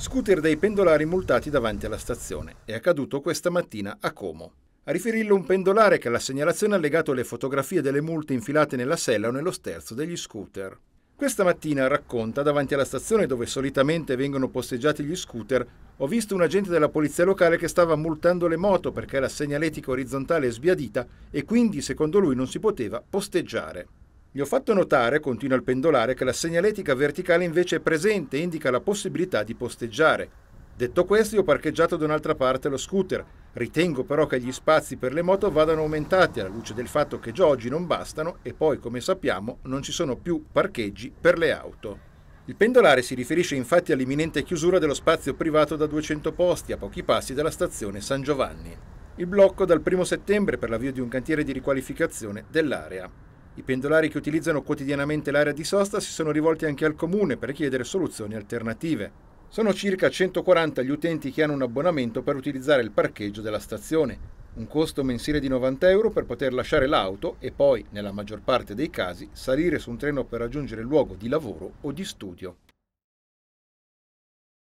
Scooter dei pendolari multati davanti alla stazione. È accaduto questa mattina a Como. A riferirlo un pendolare che alla segnalazione ha legato le fotografie delle multe infilate nella sella o nello sterzo degli scooter. Questa mattina, racconta, davanti alla stazione dove solitamente vengono posteggiati gli scooter, ho visto un agente della polizia locale che stava multando le moto perché la segnaletica orizzontale è sbiadita e quindi, secondo lui, non si poteva posteggiare. Gli ho fatto notare, continua il pendolare, che la segnaletica verticale invece è presente e indica la possibilità di posteggiare. Detto questo, io ho parcheggiato da un'altra parte lo scooter. Ritengo però che gli spazi per le moto vadano aumentati alla luce del fatto che già oggi non bastano e poi, come sappiamo, non ci sono più parcheggi per le auto. Il pendolare si riferisce infatti all'imminente chiusura dello spazio privato da 200 posti a pochi passi dalla stazione San Giovanni. Il blocco dal 1 settembre per l'avvio di un cantiere di riqualificazione dell'area. I pendolari che utilizzano quotidianamente l'area di sosta si sono rivolti anche al comune per chiedere soluzioni alternative. Sono circa 140 gli utenti che hanno un abbonamento per utilizzare il parcheggio della stazione, un costo mensile di 90 euro per poter lasciare l'auto e poi, nella maggior parte dei casi, salire su un treno per raggiungere il luogo di lavoro o di studio.